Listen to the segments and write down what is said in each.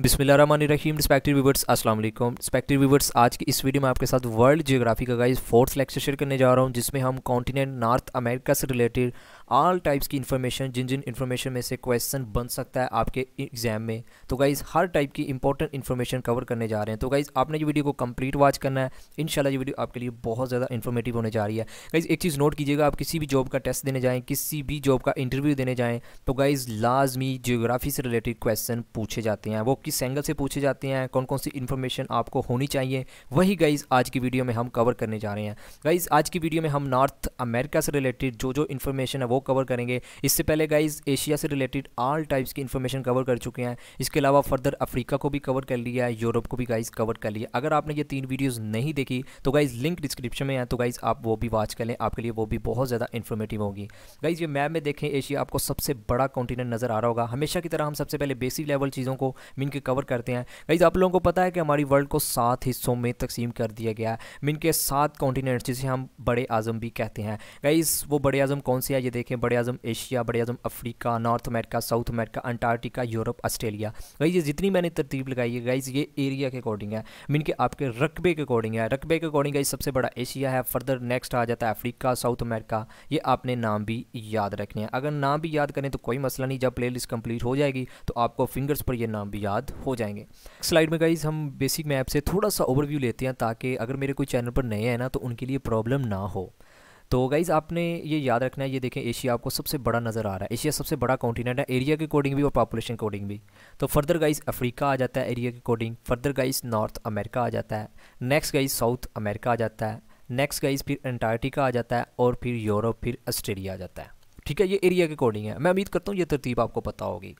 बिसमिल्ल रहीम respective viewers अस्सलाम वालेकुम respective viewers आज की इस वीडियो में आपके साथ वर्ल्ड जियोग्राफी का गाइस फोर्थ लेक्चर शेयर करने जा रहा हूँ जिसमें हम कॉन्टिनेंट नॉर्थ अमेरिका से रिलेटेड ऑल टाइप्स की इन्फॉर्मेशन जिन जिन इन्फॉर्मेशन में से क्वेश्चन बन सकता है आपके एग्जाम में तो गाइज़ हर टाइप की इंपॉर्टेंट इन्फॉर्मेशन कवर करने जा रहे हैं तो गाइज़ आपने ये वीडियो को कंप्लीट वॉच करना है इन ये वीडियो आपके लिए बहुत ज़्यादा इन्फॉर्मेटिव होने जा रही है गाइज़ एक चीज़ नोट कीजिएगा आप किसी भी जॉब का टेस्ट देने जाएँ किसी भी जॉब का इंटरव्यू देने जाएँ तो गाइज़ लाजमी जियोग्राफी से रिलेटेड क्वेश्चन पूछे जाते हैं वो किस किस एंगल से पूछी जाती हैं कौन कौन सी इन्फॉर्मेशन आपको होनी चाहिए वही गाइज़ आज की वीडियो में हम कवर करने जा रहे हैं गाइज़ आज की वीडियो में हम नॉर्थ अमेरिका से रिलेटेड जो जो इन्फॉर्मेशन है वो कवर करेंगे इससे पहले गाइज़ एशिया से रिलेटेड आल टाइप्स की इन्फॉर्मेशन कवर कर चुके हैं इसके अलावा फर्दर अफ्रीका को भी कवर कर लिया है यूरोप को भी गाइज़ कवर कर लिया अगर आपने ये तीन वीडियोज़ नहीं देखी तो गाइज़ लिंक डिस्क्रिप्शन में है तो गाइज़ आप वो भी वॉच कर लें आपके लिए वो भी बहुत ज़्यादा इन्फॉर्मेटिव होगी गाइज़ ये मैप में देखें एशिया आपको सबसे बड़ा कॉन्टीनेंट नज़र आ रहा होगा हमेशा की तरह हम सबसे पहले बेसिक लेवल चीज़ों को मीन के कवर करते हैं गाइज आप लोगों को पता है कि हमारी वर्ल्ड को सात हिस्सों में तकसीम कर दिया गया है मीन के सात कॉन्टीनेंट्स जिसे हम बड़े आज़म भी कहते हैं गाइज वो बड़े आज़म कौन से हैं ये देखें बड़े आज़म एशिया बड़े आज़म Africa North America South America Antarctica Europe Australia guys ये जितनी मैंने तरतीब लगाई है गाइज ये एरिया के अकॉर्डिंग है मीन के आपके रकबे के अकॉर्डिंग है रकबे के अकॉर्डिंग गाइज सबसे बड़ा एशिया है फर्दर नेक्स्ट आ जाता है अफ्रीका साउथ अमेरिका ये आपने नाम भी याद रखने हैं अगर नाम भी याद करें तो कोई मसला नहीं जब प्ले लिस्ट कंप्लीट हो जाएगी तो आपको फिंगर्स पर यह नाम भी याद बाद हो जाएंगे स्लाइड में गाइज हम बेसिक मैप से थोड़ा सा ओवरव्यू लेते हैं ताकि अगर मेरे कोई चैनल पर नए हैं ना तो उनके लिए प्रॉब्लम ना हो तो गाइज़ आपने ये याद रखना है ये देखें एशिया आपको सबसे बड़ा नज़र आ रहा है एशिया सबसे बड़ा कॉन्टीनेंट है एरिया के अकॉर्डिंग भी और पॉपुलेशन अकॉर्डिंग भी तो फर्दर गाइज अफ्रीका आ जाता है एरिया के according further guys North America आ जाता है नेक्स्ट गाइज साउथ अमेरिका आ जाता है नेक्स्ट गाइज फिर अंटार्कटिका आ जाता है और फिर यूरोप फिर ऑस्ट्रेलिया आ जाता है ठीक है ये एरिया के अकॉर्डिंग है मैं उम्मीद करता हूँ ये तरतीब आपको पता होगी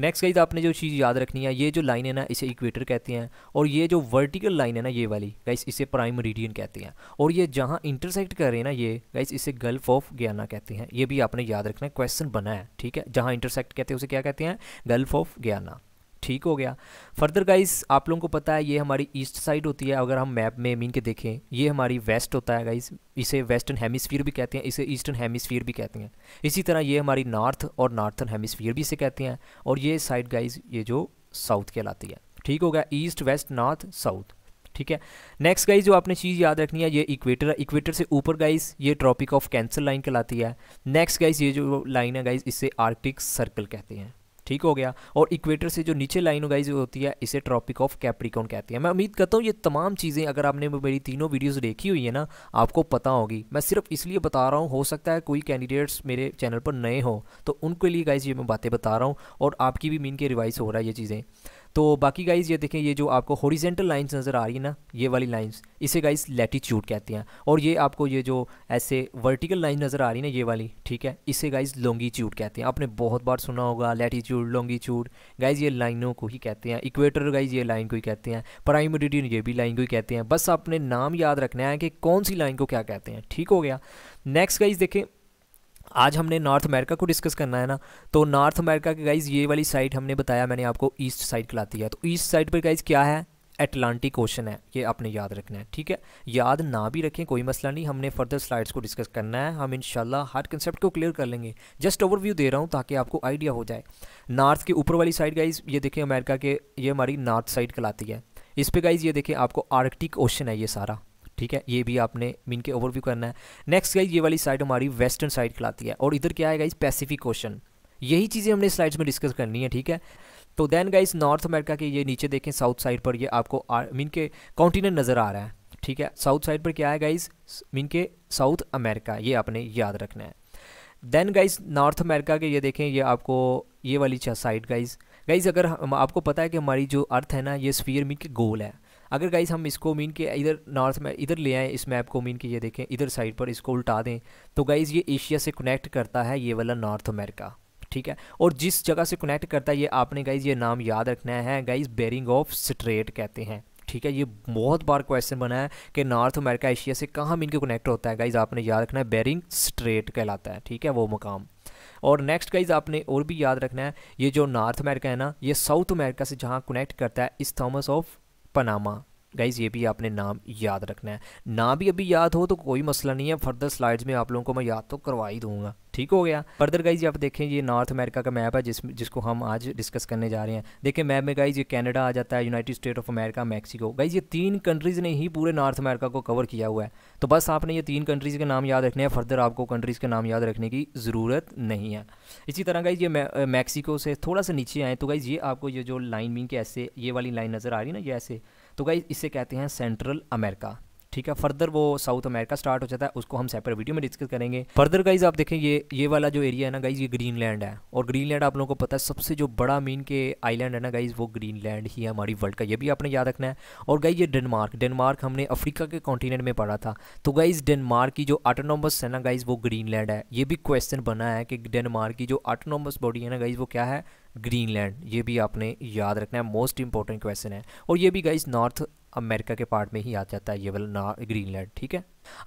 नेक्स्ट गाइज आपने जो चीज़ याद रखनी है ये जो लाइन है ना इसे इक्वेटर कहते हैं और ये जो वर्टिकल लाइन है ना ये वाली गाइस इसे प्राइम रीडियन कहते हैं और ये जहाँ इंटरसेक्ट कर रहे हैं ना ये गाइस इसे गल्फ ऑफ गयाना कहते हैं ये भी आपने याद रखना है क्वेश्चन बना है ठीक है जहाँ इंटरसेक्ट कहते हैं उसे क्या कहते हैं गल्फ ऑफ गयाना ठीक हो गया फर्दर गाइस आप लोगों को पता है ये हमारी ईस्ट साइड होती है अगर हम मैप में मीन के देखें ये हमारी वेस्ट होता है गाइस इसे वेस्टर्न हेमिसफियर भी कहते हैं इसे ईस्टर्न हेमिसफियर भी कहते हैं इसी तरह ये हमारी नॉर्थ और नॉर्थन हेमिसफियर भी इसे कहते हैं और ये साइड गाइज ये जो साउथ कहलाती है ठीक हो गया ईस्ट वेस्ट नॉर्थ साउथ ठीक है नेक्स्ट गाइज जो आपने चीज़ याद रखनी है ये इक्वेटर है इक्वेटर से ऊपर गाइज ये ट्रॉपिक ऑफ कैंसर लाइन कहलाती है नेक्स्ट गाइज ये जो लाइन है गाइज इसे आर्कटिक सर्कल कहते हैं ठीक हो गया और इक्वेटर से जो नीचे लाइन गाइज होती है इसे ट्रॉपिक ऑफ कैप्रिकॉन कहते हैं मैं उम्मीद करता हूँ ये तमाम चीज़ें अगर आपने मेरी तीनों वीडियोस देखी हुई है ना आपको पता होगी मैं सिर्फ इसलिए बता रहा हूँ हो सकता है कोई कैंडिडेट्स मेरे चैनल पर नए हों तो उनके लिए गाइज ये मैं बातें बता रहा हूँ और आपकी भी मीन के रिवाइज हो रहा है ये चीज़ें तो बाकी गाइज ये देखें ये जो आपको हॉरिजेंटल लाइंस नज़र आ रही है ना ये वाली लाइंस इसे गाइज लेटीट्यूड कहते हैं और ये आपको ये जो ऐसे वर्टिकल लाइन नज़र आ रही है ना ये वाली ठीक है इसे गाइज लॉन्गीट्यूड कहते हैं आपने बहुत बार सुना होगा लेटीट्यूड लॉन्गीट्यूड गाइज ये लाइनों को ही कहते हैं इक्वेटर गाइज ये लाइन को ही कहते हैं प्राइम ये भी लाइन को ही कहते हैं बस आपने नाम याद रखना है कि कौन सी लाइन को क्या कहते हैं ठीक हो गया नेक्स्ट गाइज देखें आज हमने नॉर्थ अमेरिका को डिस्कस करना है ना तो नॉर्थ अमेरिका के गाइज ये वाली साइड हमने बताया मैंने आपको ईस्ट साइड कहलाती है तो ईस्ट साइड पर गाइज क्या है एटलांटिक ओशन है ये आपने याद रखना है ठीक है याद ना भी रखें कोई मसला नहीं हमने फर्दर स्लाइड्स को डिस्कस करना है हम इंशाल्लाह हर कंसेप्ट को क्लियर कर लेंगे जस्ट ओवरव्यू दे रहा हूँ ताकि आपको आइडिया हो जाए नॉर्थ के ऊपर वाली साइड गाइज ये देखें अमेरिका के ये हमारी नॉर्थ साइड कहलाती है इस पर गाइज ये देखें आपको आर्कटिक ओशन है ये सारा ठीक है ये भी आपने मीन के ओवरव्यू करना है नेक्स्ट गाइज ये वाली साइड हमारी वेस्टर्न साइड खिलाती है और इधर क्या है गाइज पैसिफिक क्वेश्चन यही चीज़ें हमने स्लाइड्स में डिस्कस करनी है ठीक है तो देन गाइज नॉर्थ अमेरिका के ये नीचे देखें साउथ साइड पर ये आपको मीन के कॉन्टिनेंट नज़र आ रहा है ठीक है साउथ साइड पर क्या है गाइज मीन के साउथ अमेरिका ये आपने याद रखना है देन गाइज नॉर्थ अमेरिका के ये देखें ये आपको ये वाली साइड गाइज गाइज अगर हम आपको पता है कि हमारी जो अर्थ है ना ये स्फीयर मीन के गोल है अगर गाइज हम इसको मीन के इधर नॉर्थ में इधर ले आएँ इस मैप को मीन के ये देखें इधर साइड पर इसको उल्टा दें तो गाइज़ ये एशिया से कनेक्ट करता है ये वाला नॉर्थ अमेरिका ठीक है और जिस जगह से कनेक्ट करता है ये आपने गाइज़ ये नाम याद रखना है गाइज़ बेरिंग ऑफ स्ट्रेट कहते हैं ठीक है ये बहुत बार क्वेश्चन बना है कि नॉर्थ अमेरिका एशिया से कहाँ मीन के कनेक्ट होता है गाइज़ आपने याद रखना है बेरिंग स्ट्रेट कहलाता है ठीक है वो मुकाम और नेक्स्ट गाइज आपने और भी याद रखना है ये जो नॉर्थ अमेरिका है ना ये साउथ अमेरिका से जहाँ कनेक्ट करता है इस थॉमस ऑफ पनामा गाइज़ ये भी आपने नाम याद रखना है ना भी अभी याद हो तो कोई मसला नहीं है फर्दर स्लाइड्स में आप लोगों को मैं याद तो करवा ही दूंगा ठीक हो गया फर्दर गाइज आप देखें ये नॉर्थ अमेरिका का मैप है जिस जिसको हम आज डिस्कस करने जा रहे हैं देखें मैप में गाइज ये कनाडा आ जाता है United State of America Mexico guys ये तीन कंट्रीज़ ने ही पूरे नॉर्थ अमेरिका को कवर किया हुआ है तो बस आपने ये तीन कंट्रीज़ के नाम याद रखने हैं फर्दर आपको कंट्रीज़ के नाम याद रखने की ज़रूरत नहीं है इसी तरह गाइज ये मैक्सिको से थोड़ा सा नीचे आएँ तो गाइज ये आपको ये जो लाइन मीन के ऐसे ये वाली लाइन नज़र आ रही है ना ये ऐसे तो गाइज इसे कहते हैं सेंट्रल अमेरिका ठीक है फर्दर वो साउथ अमेरिका स्टार्ट हो जाता है उसको हम सेपरेट वीडियो में डिस्कस करेंगे फर्दर गाइज आप देखें ये ये वाला जो एरिया है ना गाइज ये ग्रीनलैंड है और ग्रीनलैंड आप लोगों को पता है सबसे जो बड़ा मीन के आईलैंड है ना गाइज वो ग्रीनलैंड ही है हमारी वर्ल्ड का ये भी आपने याद रखना है और गाइज ये डेनमार्क डेनमार्क हमने अफ्रीका के कॉन्टीनेंट में पढ़ा था तो गाइज डेनमार्क की जो ऑटोनोमस है ना गाइज वो ग्रीनलैंड है ये भी क्वेश्चन बना है कि डेनमार्क की जो ऑटोनोमस बॉडी है ना गाइज वो क्या है ग्रीनलैंड ये भी आपने याद रखना है मोस्ट इंपॉर्टेंट क्वेश्चन है और ये भी गाइज नॉर्थ अमेरिका के पार्ट में ही आ जाता है ये वाला ना ग्रीनलैंड ठीक है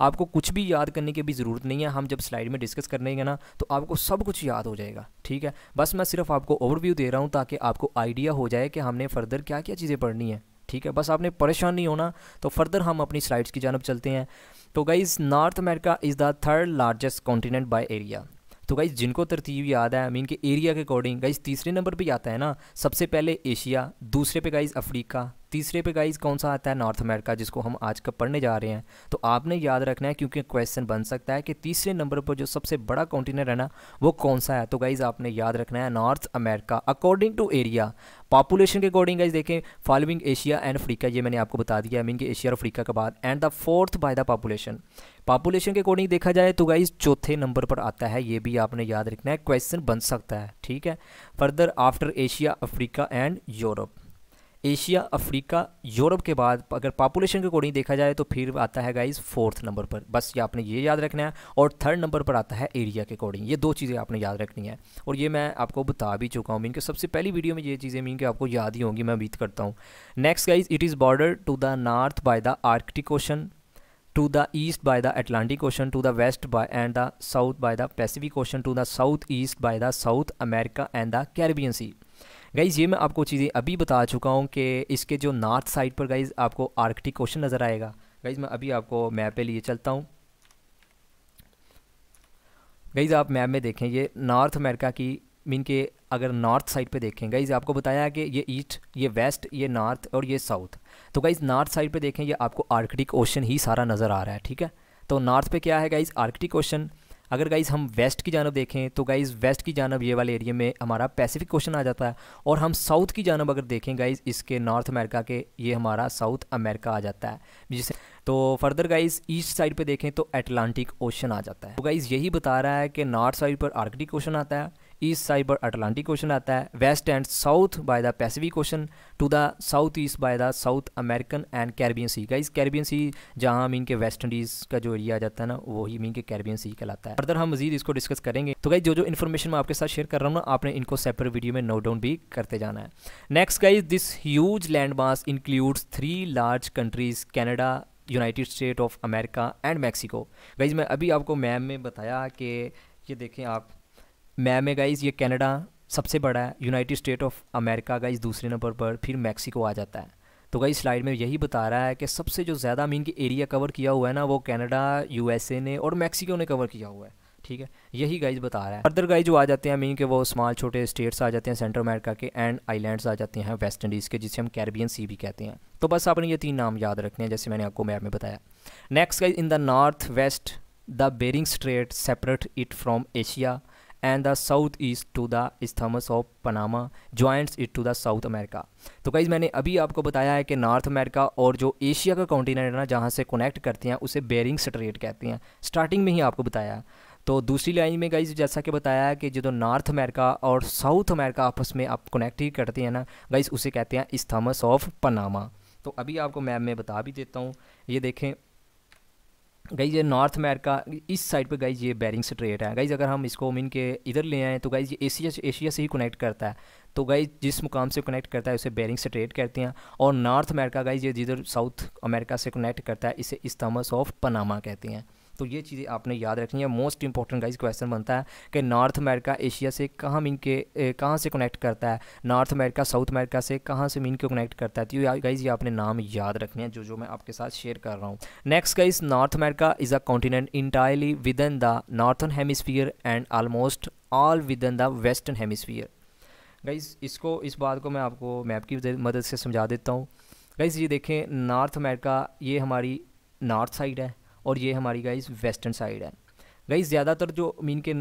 आपको कुछ भी याद करने की भी ज़रूरत नहीं है हम जब स्लाइड में डिस्कस करने गए ना तो आपको सब कुछ याद हो जाएगा ठीक है बस मैं सिर्फ आपको ओवरव्यू दे रहा हूँ ताकि आपको आइडिया हो जाए कि हमने फर्दर क्या क्या चीज़ें पढ़नी है ठीक है बस आपने परेशान नहीं होना तो फर्दर हम अपनी स्लाइड्स की जानब चलते हैं तो guys North America is the third largest continent by area तो गाइज जिनको तरतीब याद है मीन के एरिया के अकॉर्डिंग गाइज तीसरे नंबर पे आता है ना सबसे पहले एशिया दूसरे पे गाइज अफ्रीका तीसरे पे गाइज कौन सा आता है नॉर्थ अमेरिका जिसको हम आज का पढ़ने जा रहे हैं तो आपने याद रखना है क्योंकि क्वेश्चन बन सकता है कि तीसरे नंबर पर जो सबसे बड़ा कॉन्टीनेंट है ना वो कौन सा है तो गाइज आपने याद रखना है north America according to area population के अकॉर्डिंग गाइज देखें फॉलोइंग एशिया एंड अफ्रीका ये मैंने आपको बता दिया मीन कि एशिया और अफ्रीका के बाद and the fourth by the population population के अकॉर्डिंग देखा जाए तो गाइज चौथे नंबर पर आता है ये भी आपने याद रखना है क्वेश्चन बन सकता है ठीक है further after Asia Africa and Europe Asia Africa Europe के बाद अगर पॉपुलेशन के अकॉर्डिंग देखा जाए तो फिर आता है गाइज फोर्थ नंबर पर बस ये आपने ये याद रखना है और थर्ड नंबर पर आता है एरिया के अकॉर्डिंग ये दो चीज़ें आपने याद रखनी है और ये मैं आपको बता भी चुका हूँ मीन के सबसे पहली वीडियो में ये चीज़ें मीन के आपको याद ही होंगी मैं उम्मीद करता हूँ next guys it is border to the north by the Arctic Ocean the east by the Atlantic Ocean to the west by and the south by the Pacific Ocean to the south east by the South America and the Caribbean Sea guys ये मैं आपको चीज़ें अभी बता चुका हूँ कि इसके जो नॉर्थ साइड पर गाइज़ आपको आर्कटिक ओशन नज़र आएगा गाइज़ मैं अभी आपको मैप पे लिए चलता हूँ गाइज़ आप मैप में देखें ये नॉर्थ अमेरिका की मीन के अगर नॉर्थ साइड पे देखें गाइज़ आपको बताया कि ये ईस्ट ये वेस्ट ये नॉर्थ और ये साउथ तो गाइज़ नॉर्थ साइड पे देखें ये आपको आर्कटिक ओशन ही सारा नज़र आ रहा है ठीक है तो नॉर्थ पे क्या है गाइज़ आर्कटिक ओशन अगर गाइज़ हम वेस्ट की जानब देखें तो गाइज़ वेस्ट की जानब ये वाले एरिया में हमारा पैसिफिक क्वेश्चन आ जाता है और हम साउथ की जानब अगर देखें गाइज़ इसके नॉर्थ अमेरिका के ये हमारा साउथ अमेरिका आ जाता है जिसे तो फर्दर गाइज ईस्ट साइड पे देखें तो अटलांटिक ओशन आ जाता है तो गाइज़ यही बता रहा है कि नॉर्थ साइड पर आर्कटिक ओशन आता है ईस्ट साइड पर अटलांटिक ओशन आता है west and south by the Pacific Ocean to the south east by the South American and Caribbean Sea का इस कैरबियन सी जहाँ मीन के वेस्ट इंडीज़ का जो एरिया आ जाता है ना वही मीन के कैरबियन सी कहलाता है फर्दर हम मजीद इसको डिस्कस करेंगे तो गाइज जो जो इन्फॉर्मेशन मैं आपके साथ शेयर कर रहा हूँ ना आपने इनको सेपरेट वीडियो में नोट डाउन भी करते जाना है next guys this huge land mass includes three large countries Canada United State of America and Mexico guys मैं अभी आपको मैम में बताया कि ये देखें आप मैं में गाइज ये कनाडा सबसे बड़ा है United State of America guys दूसरे नंबर पर फिर मैक्सिको आ जाता है तो गाइज स्लाइड में यही बता रहा है कि सबसे जो ज़्यादा मीन की एरिया कवर किया हुआ है ना वो कनाडा यूएसए ने और मैक्सिको ने कवर किया हुआ है ठीक है यही गाइज बता रहा है फर्दर गाइज जो आ जाते हैं मीन के वो स्मॉल छोटे स्टेट्स आ जाते हैं सेंट्रल अमेरिका के एंड आइलैंड्स आ जाते हैं वेस्ट इंडीज़ के जिसे हम कैरबियन सी भी कहते हैं तो बस आपने ये तीन नाम याद रखने हैं जैसे मैंने आपको मैप में बताया next guys in the north west the Bering Strait separate it from Asia and the south east to the Isthmus of Panama joints it to the South America तो गाइज़ मैंने अभी आपको बताया है कि नॉर्थ अमेरिका और जो Asia का कॉन्टीनेंट है ना जहाँ से कनेक्ट करती हैं उसे बेरिंग स्ट्रेट कहती हैं स्टार्टिंग में ही आपको बताया तो दूसरी लाइन में गाइज जैसा कि बताया कि जो नॉर्थ तो अमेरिका और साउथ अमेरिका आपस में आप कनेक्ट ही करते हैं ना गाइज उसे कहते हैं इस्थमस ऑफ पनामा तो अभी आपको मैप में बता भी देता हूँ ये देखें गाइज ये नॉर्थ अमेरिका इस साइड पे गाइज ये बैरिंग स्ट्रेट है गाइज अगर हम इसको मीन के इधर ले आएँ तो गाइज ये एशिया एशिया से ही कनेक्ट करता है तो गाइज जिस मुकाम से कनेक्ट करता है उसे बैरिंग स्ट्रेट कहते हैं और नॉर्थ अमेरिका गाइज ये जिधर साउथ अमेरिका से कनेक्ट करता है इसे इस्तमस ऑफ पनामा कहते हैं तो ये चीज़ें आपने याद रखनी है मोस्ट इंपॉर्टेंट गाइज क्वेश्चन बनता है कि नॉर्थ अमेरिका एशिया से कहाँ मीन के कहाँ से कनेक्ट करता है नॉर्थ अमेरिका साउथ अमेरिका से कहाँ से मीन को कनेक्ट करता है तो गाइज ये आपने नाम याद रखने हैं जो जो मैं आपके साथ शेयर कर रहा हूँ next guys North America is a continent entirely within the northern hemisphere and almost all within the western hemisphere guys इसको इस बात को मैं आपको मैप की मदद से समझा देता हूँ गाइज ये देखें नॉर्थ अमेरिका ये हमारी नॉर्थ साइड है और ये हमारी गाइज़ वेस्टर्न साइड है गाइज़ ज़्यादातर जो मीन के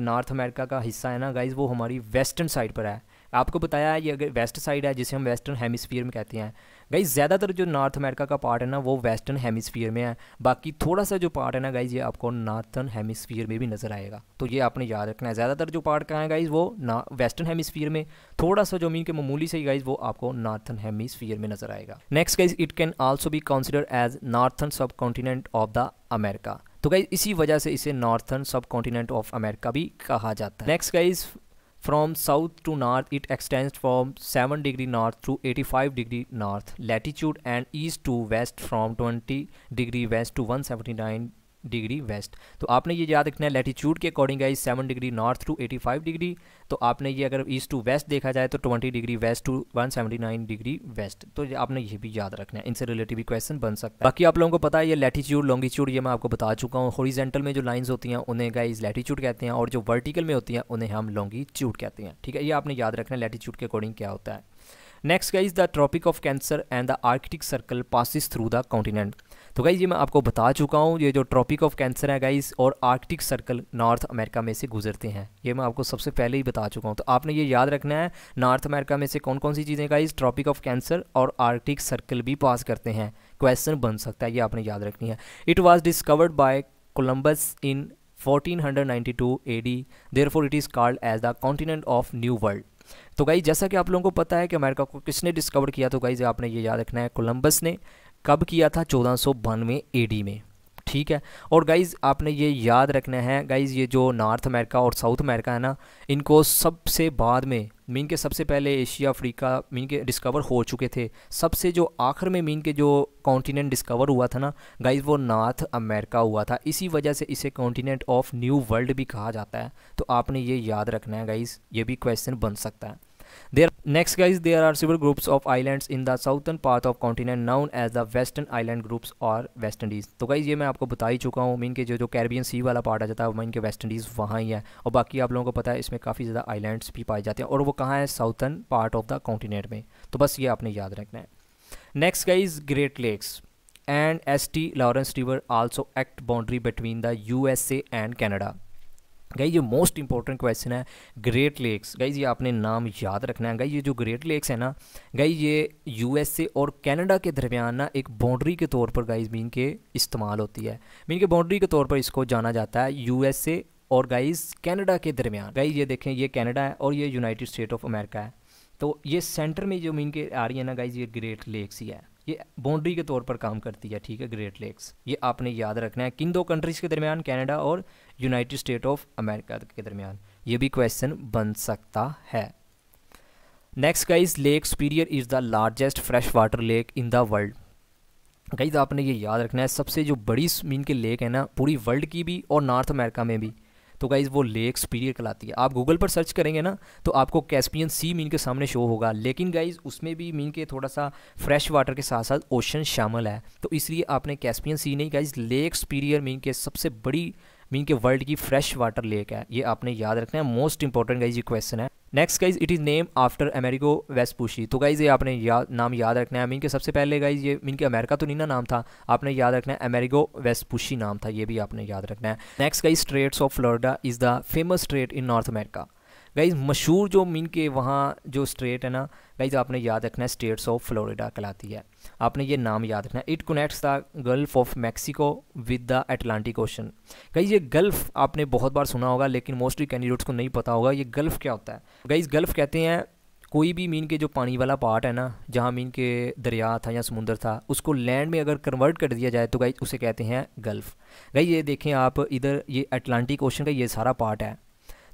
नॉर्थ अमेरिका का हिस्सा है ना गाइज़ वो हमारी वेस्टर्न साइड पर है आपको बताया ये अगर वेस्ट साइड है जिसे हम वेस्टर्न हेमिसफियर में कहते हैं गाइज ज़्यादातर जो नॉर्थ अमेरिका का पार्ट है ना वो वेस्टर्न हेमिसफियर में है बाकी थोड़ा सा जो पार्ट है ना गाइज ये आपको नॉर्थन हेमिसफियर में भी नज़र आएगा तो ये आपने याद रखना है ज़्यादातर जो पार्ट कहाँ है गाइज वो ना वेस्टर्न हेमिसफियर में थोड़ा सा जो मीन के मामूली से गाइज वो आपको नॉर्थन हेमिसफियर में नज़र आएगा next guys it can also भी consider as northern subcontinent of the America तो गाइज इसी वजह से इसे northern subcontinent of America भी कहा जाता है next guys From south to north, it extends from 7 degree north to 85 degree north latitude and east to west from 20 degree west to 179 degree west तो आपने ये याद रखना है लेटीच्यूड के according I seven degree north to eighty five degree तो आपने ये अगर ईस्ट टू वेस्ट देखा जाए तो twenty degree west to one seventy nine degree west तो आपने ये भी याद रखना है इनसे रिलेटिव भी क्वेश्चन बन सकता है बाकी आप लोगों को पता है ये लैटीट्यूड लॉन्गिट्यूड ये मैं आपको बता चुका हूँ हॉरिजेंटल में जो लाइन्स होती हैं उन्हें गाइज लेटीच्यूड कहते हैं और जो वर्टिकल में होती हैं उन्हें हम लॉन्गिट्यूड कहते हैं ठीक है ये आपने याद रखना है लैटीट्यूड के अकॉर्डिंग क्या होता है next guys the Tropic of Cancer and the Arctic Circle passes through the continent तो गाइज़ ये मैं आपको बता चुका हूँ ये जो ट्रॉपिक ऑफ कैंसर है गाइज़ और आर्कटिक सर्कल नॉर्थ अमेरिका में से गुजरते हैं ये मैं आपको सबसे पहले ही बता चुका हूँ तो आपने ये याद रखना है नॉर्थ अमेरिका में से कौन कौन सी चीज़ें गाइज़ ट्रॉपिक ऑफ कैंसर और आर्कटिक सर्कल भी पास करते हैं क्वेश्चन बन सकता है ये आपने याद रखनी है it was discovered by Columbus in 1492 AD therefore it is called as the continent of New World तो गाई जैसा कि आप लोगों को पता है कि अमेरिका को किसने डिस्कवर किया तो गाई आपने ये याद रखना है कोलम्बस ने कब किया था चौदह सौ बानवे ए में ठीक है और गाइज़ आपने ये याद रखना है गाइज़ ये जो नॉर्थ अमेरिका और साउथ अमेरिका है ना इनको सबसे बाद में मीन के सबसे पहले एशिया अफ्रीका मीन के डिस्कवर हो चुके थे सबसे जो आखिर में मीन के जो कॉन्टीनेंट डिस्कवर हुआ था ना गाइज वो नॉर्थ अमेरिका हुआ था इसी वजह से इसे कॉन्टिनेंट ऑफ न्यू वर्ल्ड भी कहा जाता है तो आपने ये याद रखना है गाइज़ ये भी क्वेश्चन बन सकता है There next guys there are several groups of islands in the southern part of continent known as the western island groups or West Indies तो गाइज़ ये मैं आपको बता ही चुका हूँ मीन के जो जो कैरिबियन सी वाला पार्ट आ जाता है मीन के वेस्ट इंडीज़ वहाँ ही है और बाकी आप लोगों को पता है इसमें काफ़ी ज़्यादा आइलैंड्स भी पाए जाते हैं और वो कहाँ है southern part of the continent में तो बस ये आपने याद रखना है next guys Great Lakes and St. Lawrence River also act boundary between the USA and Canada. Guy ये मोस्ट इंपॉर्टेंट क्वेश्चन है ग्रेट लेक्स गाई ये आपने नाम याद रखना है गाई ये जो ग्रेट लेक्स है ना गाई ये यूएसए और कनाडा के दरमियान ना एक बाउंड्री के तौर पर गाइज मीन के इस्तेमाल होती है मीन के बाउंड्री के तौर पर इसको जाना जाता है यूएसए और गाइज कनाडा के दरमियान गाई ये देखें ये कैनेडा है और ये यूनाइटेड स्टेट ऑफ अमेरिका है तो ये सेंटर में जो मीन के आ रही है ना गाइज ये ग्रेट लेक्स ही है ये बाउंड्री के तौर पर काम करती है ठीक है ग्रेट लेक्स ये आपने याद रखना है किन दो कंट्रीज़ के दरमियान कैनेडा और यूनाइटेड स्टेट ऑफ अमेरिका के दरमियान ये भी क्वेश्चन बन सकता है next guys Lake Superior is the largest fresh water lake in the world guys आपने ये याद रखना है सबसे जो बड़ी मीन के लेक है ना पूरी वर्ल्ड की भी और नॉर्थ अमेरिका में भी तो गाइज़ वो लेक सुपीरियर कहलाती है आप गूगल पर सर्च करेंगे ना तो आपको कैस्पियन सी मीन के सामने शो होगा लेकिन गाइज़ उसमें भी मीन के थोड़ा सा फ्रेश वाटर के साथ साथ ओशन शामिल है तो इसलिए आपने कैस्पियन सी नहीं गाइज़ लेक सुपीरियर मीन के सबसे बड़ी मीन के वर्ल्ड की फ्रेश वाटर लेक है ये आपने याद रखना है मोस्ट इंपॉर्टेंट गाइज ये क्वेश्चन है next guys it is name after Amerigo Vespucci तो गाइज ये आपने या, नाम याद रखना है मीन के सबसे पहले गाइज ये मीन के अमेरिका तो नहीं ना नाम था आपने याद रखना है अमेरिको पुशी नाम था ये भी आपने याद रखना है next guys Straits of Florida is the famous strait in North America guys मशहूर जो मीन के वहाँ जो स्टेट है ना गाइज आपने याद रखना है स्टेट्स ऑफ फ्लोरिडा कहलाती है आपने ये नाम याद रखना है it connects the Gulf of Mexico with the Atlantic Ocean guys ये गल्फ आपने बहुत बार सुना होगा लेकिन मोस्टली कैंडिडेट्स को नहीं पता होगा ये गल्फ क्या होता है गाइज गल्फ कहते हैं कोई भी मीन के जो पानी वाला पार्ट है ना जहाँ मीन के दरिया था या समुंदर था उसको लैंड में अगर कन्वर्ट कर दिया जाए तो गाइज उसे कहते हैं गल्फ़ गई ये देखें आप इधर ये अटलांटिक ओशन का ये सारा पार्ट है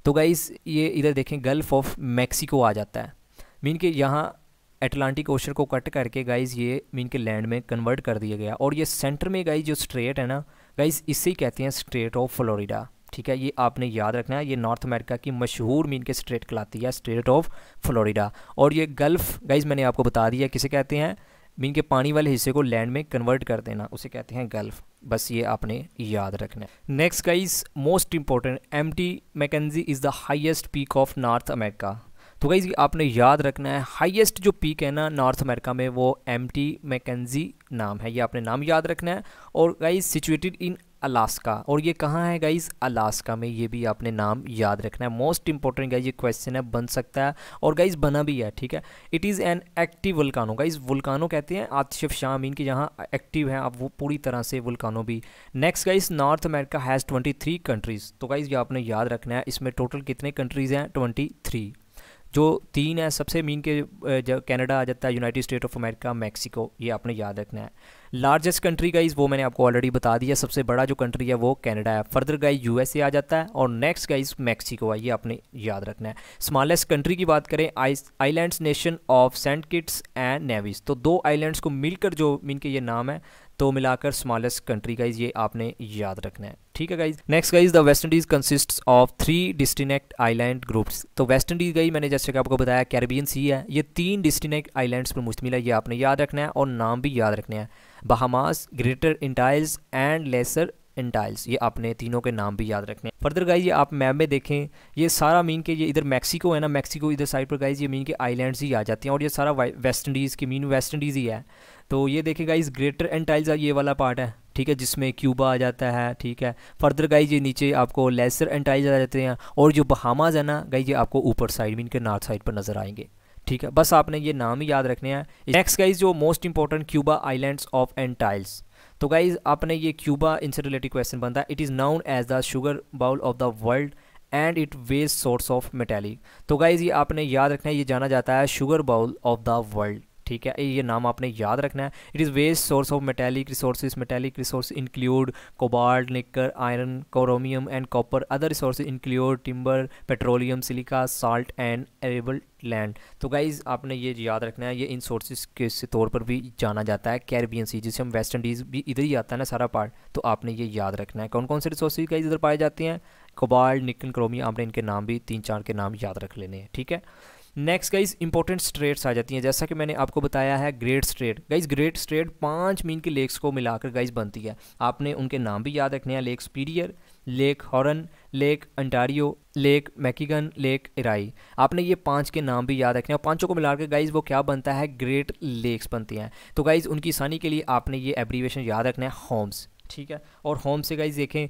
तो गाइस ये इधर देखें गल्फ ऑफ मैक्सिको आ जाता है मीन के यहाँ एटलांटिक ओशन को कट करके गाइस ये मीन के लैंड में कन्वर्ट कर दिया गया और ये सेंटर में गाइस जो स्ट्रेट है ना गाइस इसे ही कहते हैं स्ट्रेट ऑफ फ्लोरिडा ठीक है ये आपने याद रखना है ये नॉर्थ अमेरिका की मशहूर मीन के स्ट्रेट कहलाती है स्ट्रेट ऑफ फ्लोरिडा और ये गल्फ गाइज मैंने आपको बता दिया किसे कहते हैं मीन के पानी वाले हिस्से को लैंड में कन्वर्ट कर देना उसे कहते हैं गल्फ बस ये आपने याद रखना है नेक्स्ट का is most important M T McKinley is the highest peak of north America तो गाइज आपने याद रखना है हाईएस्ट जो पीक है ना नॉर्थ अमेरिका में वो एम टी मैकेजी नाम है ये आपने नाम याद रखना है और गाइज सिचुएटेड इन अलास्का और ये कहाँ है गाइज अलास्का में ये भी आपने नाम याद रखना है मोस्ट इंपॉर्टेंट गाइज ये क्वेश्चन है बन सकता है और गाइज बना भी है ठीक है it is an active volcano guys volcano कहते हैं आतिशफ शाह मीन के जहाँ एक्टिव हैं आप वो पूरी तरह से वुल्कानो भी next guys North America has twenty three countries तो गाइज ये आपने याद रखना है इसमें टोटल कितने कंट्रीज़ हैं ट्वेंटी थ्री जो तीन है सबसे मीन के कनाडा आ जाता है United State of America Mexico ये आपने याद रखना है लार्जेस्ट कंट्री गाइज वो मैंने आपको ऑलरेडी बता दिया सबसे बड़ा जो कंट्री है वो कनाडा है फर्दर गाइज यूएसए आ जाता है और नेक्स्ट गाइज मैक्सिको है ये आपने याद रखना है स्मॉलेस्ट कंट्री की बात करें island nation of Saint Kitts and Nevis तो दो आइलैंड्स को मिलकर जो इनके ये नाम है तो मिलाकर स्मॉलेस्ट कंट्री गाइज ये आपने याद रखना है ठीक है guys next guys the West Indies consist of three distinct island groups तो वेस्ट इंडीज गई मैंने जैसे कि आपको बताया कैरेबियन सी है ये तीन डिस्टिनेक्ट आईलैंड पर मुश्तमिल है ये आपने याद रखना है और नाम भी याद रखने हैं Bahamas Greater Antilles and Lesser Antilles ये आपने तीनों के नाम भी याद रखने हैं फर्दर गाइज ये आप मैप में देखें ये सारा मीन के ये इधर मैक्सिको है ना मैक्सिको इधर साइड पर गाइज ये मीन के आइलैंड्स ही आ जाते हैं और ये सारा वेस्ट इंडीज़ की मीन वेस्ट इंडीज़ ही है तो ये देखें गाइज ग्रेटर एंटाइल्स ये वाला पार्ट है ठीक है जिसमें क्यूबा आ जाता है ठीक है फर्दर गाई जी नीचे आपको लेसर एंटाइज आ जाते हैं और जो बहामाज है ना गाई ये आपको ऊपर साइड में इनके नॉर्थ साइड पर नज़र आएंगे ठीक है बस आपने ये नाम ही याद रखने हैं नेक्स्ट गाइज जो most important Cuba islands of Antilles तो गाइज आपने ये क्यूबा इनसे रिलेटेड क्वेश्चन बनता है it is known as the sugar bowl of the world and it vast source of metallic तो गाइज ये आपने याद रखना है ये जाना जाता है sugar bowl of the world ठीक है ये नाम आपने याद रखना है it is vast source of metallic resource metallic resource include cobalt nickel iron chromium and copper other resource include timber petroleum silica salt and arable land तो guys आपने ये याद रखना है ये इन सोर्सेज के तौर पर भी जाना जाता है कैरबियन सी जिसे हम वेस्ट इंडीज़ भी इधर ही आता है ना सारा पार्ट तो आपने ये याद रखना है कौन कौन से रिसोर्सेज गाइज इधर पाए जाते हैं कोबाल्ट निकन क्रोमियम आपने इनके नाम भी तीन चार के नाम याद रख लेने हैं ठीक है नेक्स्ट गाइज इंपॉर्टेंट स्ट्रेट्स आ जाती हैं जैसा कि मैंने आपको बताया है great strait guys great strait पांच मीन के लेक्स को मिलाकर गाइज बनती है आपने उनके नाम भी याद रखने हैं Lake Superior Lake Huron Lake Ontario Lake Michigan Lake Erie आपने ये पांच के नाम भी याद रखने हैं पांचों को मिलाकर गाइज वो क्या बनता है ग्रेट लेक्स बनती हैं तो गाइज उनकी आसानी के लिए आपने ये एब्रीवेशन याद रखना है होम्स ठीक है और होम्स से गाइज देखें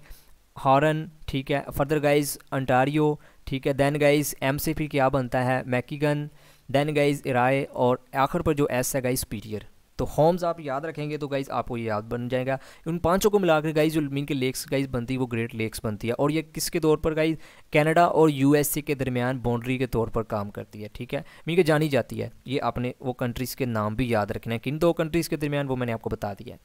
हॉर्न ठीक है फर्दर गाइज अंटारियो ठीक है देन गाइज एम से फिर क्या बनता है मैकीगन देन गाइज इराए और आखिर पर जो एस है गाइज पीरियर तो होम्स आप याद रखेंगे तो गाइज़ आपको याद बन जाएगा उन पाँचों को मिलाकर गाइज जो मीन के लेक्स गाइज बनती है वो ग्रेट लेक्स बनती है और ये किसके तौर पर गाइज कैनेडा और यूएसए के दरमियान बाउंड्री के तौर पर काम करती है ठीक है मीन के जानी जाती है ये अपने वो कंट्रीज़ के नाम भी याद रखने हैं किन दो कंट्रीज़ के दरमियान वो मैंने आपको बता दिया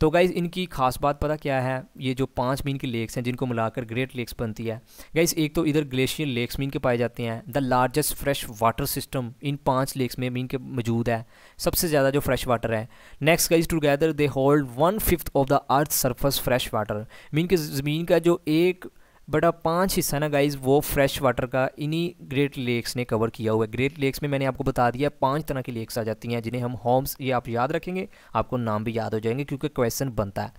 तो गाइज़ इनकी खास बात पता क्या है ये जो पाँच मीन की लेक्स हैं जिनको मिलाकर ग्रेट लेक्स बनती है गाइज़ एक तो इधर ग्लेशियर लेक्स मीन के पाए जाते हैं the largest fresh water system इन पाँच लेक्स में मीन के मौजूद है सबसे ज़्यादा जो फ्रेश वाटर है है next guys together they hold one fifth of the earth surface fresh water mean कि ज़मीन का जो एक बड़ा पाँच हिस्सा ना गाइज वो फ्रेश वाटर का इन्हीं ग्रेट लेक्स ने कवर किया हुआ है ग्रेट लेक्स में मैंने आपको बता दिया पांच तरह की लेक्स आ जाती हैं जिन्हें हम होम्स ये आप याद रखेंगे आपको नाम भी याद हो जाएंगे क्योंकि क्वेश्चन बनता है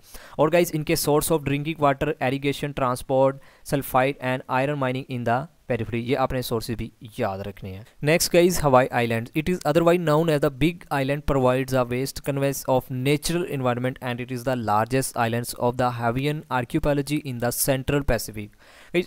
और गाइज इनके source of drinking water irrigation transport sulphide and iron mining in the periphery ये अपने सोर्सेज भी याद रखने हैं next guys Hawaii island it is otherwise known as the Big Island provides a vast canvas of natural environment and it is the largest islands of the Hawaiian archipelago in the central Pacific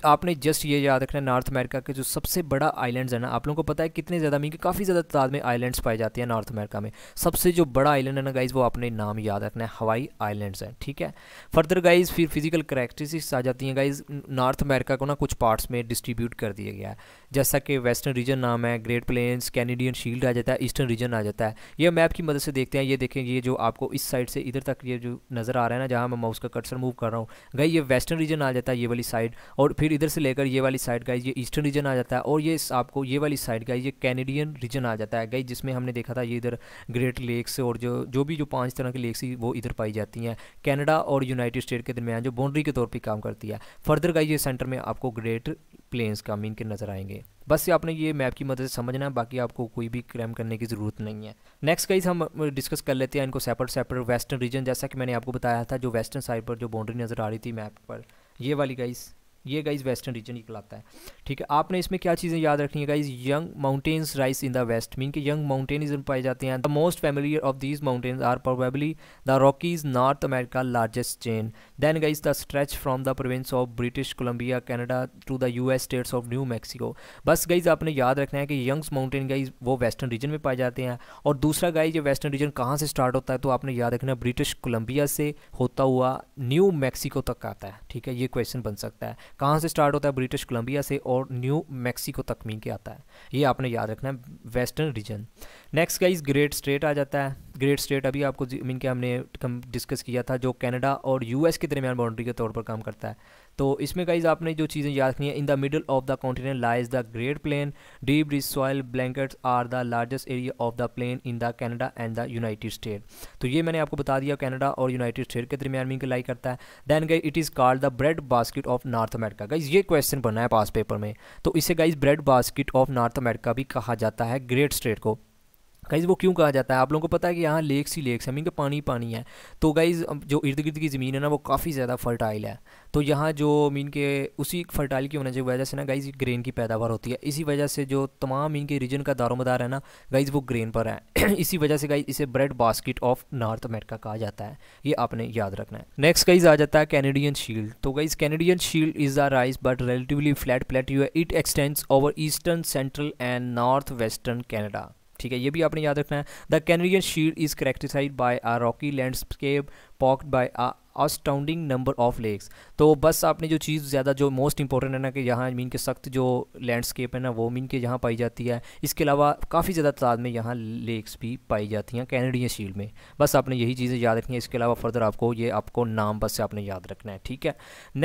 आपने just ये याद रखना है north America के जो सबसे बड़ा islands है ना आप लोगों को पता है कितने ज़्यादा मीन कि काफ़ी ज़्यादा तादाद में आइलैंड्स पाए जाते हैं नॉर्थ अमेरिका में सबसे जो बड़ा आइलैंड है ना गाइज़ वो आपने नाम याद रखना है हवाई आइलैंड्स हैं ठीक है फर्दर गाइज़ फिर फिजिकल करेक्टरिस्टिक्स आ जाती हैं गाइज़ नॉर्थ अमेरिका को ना कुछ पार्ट्स में डिस्ट्रीब्यूट कर दिया गया है जैसा कि वेस्टर्न रीजन नाम है ग्रेट प्लेन्स कैनेडियन शील्ड आ जाता है ईस्टर्न रीजन आ जाता है ये मैप की मदद से देखते हैं ये देखें ये जो आपको इस साइड से इधर तक ये जो नज़र आ रहा है ना जहाँ मैं माउस का कट्सर मूव कर रहा हूँ गई ये वेस्टर्न रीजन आ जाता है ये वाली साइड और फिर इधर से लेकर ये वाली साइड का ये ईस्टर्न रीजन आ जाता है और ये आपको ये वाली साइड का ये कैनेडियन रीजन आ जाता है गई जिसमें हमने देखा था ये इधर ग्रेट लेक्स और जो जो भी जो पाँच तरह की लेक्स वो इधर पाई जाती हैं कैनेडा और यूनाइटेड स्टेट के दरमियान जो बाउंड्री के तौर पर काम करती है फर्दर गई ये सेंटर में आपको ग्रेट प्लेन्स मीन के नज़र आएंगे बस आपने ये मैप की मदद से समझना है बाकी आपको कोई भी क्रैम करने की ज़रूरत नहीं है नेक्स्ट गाइज हम डिस्कस कर लेते हैं इनको सेपरेट सेपरेट वेस्टर्न रीजन जैसा कि मैंने आपको बताया था जो वेस्टर्न साइड पर जो बाउंड्री नज़र आ रही थी मैप पर ये वाली गाइज़ ये गाइज वेस्टर्न रीजन ही कहलाता है ठीक है आपने इसमें क्या चीज़ें याद रखनी है guys young mountains rise in the west mean कि यंग माउंटेन्स पाए जाते हैं the most familiar of these mountains are probably the Rockies North America largest chain then guys the stretch from the province of British Columbia Canada to the U S states of New Mexico बस guys आपने याद रखना है कि youngs mountain guys वो western region में पाए जाते हैं और दूसरा गाइज ये वेस्टर्न रीजन कहाँ से स्टार्ट होता है तो आपने याद रखना ब्रिटिश कोलंबिया से होता हुआ न्यू मैक्सिको तक आता है ठीक है ये क्वेश्चन बन सकता है कहाँ से स्टार्ट होता है ब्रिटिश कोलंबिया से और न्यू मैक्सिको तक मीन के आता है ये आपने याद रखना है western region next guys great state आ जाता है ग्रेट स्टेट अभी आपको मीन के हमने डिस्कस किया था जो कनाडा और यूएस के दरमियान बाउंड्री के तौर पर काम करता है तो इसमें गाइज आपने जो चीज़ें याद रखनी है in the middle of the continent lies the Great Plain deep rich soil blankets are the largest area of the plain in the Canada and the United State तो ये मैंने आपको बता दिया कैनेडा और यूनाइटेड स्टेट के दरमियान mean लाई करता है देन गई it is called the bread basket of north America guys ये क्वेश्चन बनना है पास पेपर में तो इसे guys bread basket of north America भी कहा जाता है ग्रेट स्टेट को गाइज़ वो क्यों कहा जाता है आप लोगों को पता है कि यहाँ लेक्स ही लेक्स है मीन के पानी पानी है तो गाइज़ जो इर्द गिर्द की ज़मीन है ना वो काफ़ी ज़्यादा फर्टाइल है तो यहाँ जो मीन के उसी फर्टाइल की होने की वजह से ना गाइज़ ग्रेन की पैदावार होती है इसी वजह से जो तमाम मीन के रीजन का दारोमदार है ना गाइज़ वो ग्रेन पर है इसी वजह से गाइज़ इसे bread basket of north America कहा जाता है ये आपने याद रखना है नेक्स्ट गाइज़ आ जाता है कैनेडियन शील्ड तो guys Canadian shield is the rise but relatively flat plate है it extends over eastern central and north western Canada ठीक है ये भी आपने याद रखना है the Canadian shield is characterised by a rocky landscape pocked by a astounding number of lakes तो बस आपने जो चीज़ ज़्यादा जो मोस्ट इंपॉर्टेंट है ना कि यहाँ मीन के सख्त जो लैंडस्केप है ना वो मीन के यहाँ पाई जाती है इसके अलावा काफ़ी ज़्यादा तादाद में यहाँ लेक्स भी पाई जाती हैं कैनेडियन शील में बस आपने यही चीज़ें याद रखनी है इसके अलावा फर्दर आपको ये आपको नाम बस से आपने याद रखना है ठीक है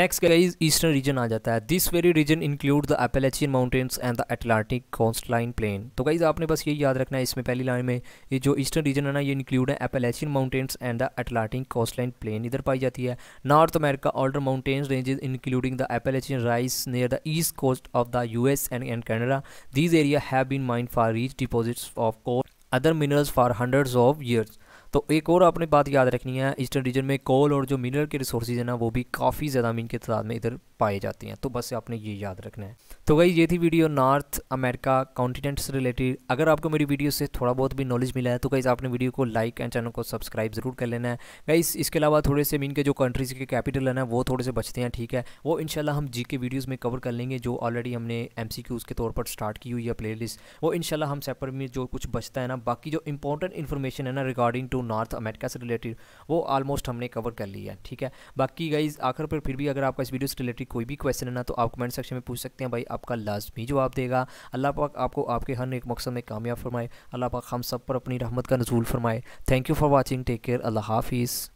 नेक्स्ट क्या ईस्टर्न रीजन आ जाता है this very region include the Appalachian mountains and the Atlantic coast line plain तो गाइज आपने बस यही याद रखना है इसमें पहली लाइन में ये जो ईस्टर्न रीजन है ना ये इंक्लूड है Appalachian mountains and the Atlantic coast line plain इधर पाई जाती है north America older mountains ranges including the Appalachian rise near the east coast of the US and and Canada these area have been mined for rich deposits of coal other minerals for hundreds of years तो एक और आपने बात याद रखनी है eastern region में कोल और जो मिनरल के रिसोर्सेज हैं ना वो भी काफ़ी ज़्यादा मीन के तादाद में इधर पाए जाते हैं तो बस आपने ये याद रखना है तो भाई ये थी वीडियो नॉर्थ अमेरिका कॉन्टीनेंट से रिलेटेड अगर आपको मेरी वीडियो से थोड़ा बहुत भी नॉलेज मिला है तो गई आपने वीडियो को लाइक एंड चैनल को सब्सक्राइब ज़रूर कर लेना है गई इसके अलावा थोड़े से मीन के जो कंट्रीज़ के कैपिटल है ना वो थोड़े से बचते हैं ठीक है वो इनशाला हम जी के वीडियोज़ में कवर कर लेंगे जो ऑलरेडी हमने एम के तौर पर स्टार्ट की हुई है प्ले वो इनशाला हम सेपर में जो कुछ बचता है ना बाकी जो इंपॉर्टेंट इन्फॉर्मेशन है ना regarding to to north America से रिलेटेड वो ऑलमोस्ट हमने कवर कर लिया है ठीक है बाकी गाइज आखिर पर फिर भी अगर आपका इस वीडियो से रिलेटेड कोई भी क्वेश्चन है ना तो आप कमेंट सेक्शन में पूछ सकते हैं भाई आपका लाजमी जवाब देगा अल्लाह पाक आपको आपके हर एक मकसद में कामयाब फरमाए अल्लाह पाक हम सब पर अपनी रहमत का नजूल फरमाए thank you for watching take care Allah हाफिज़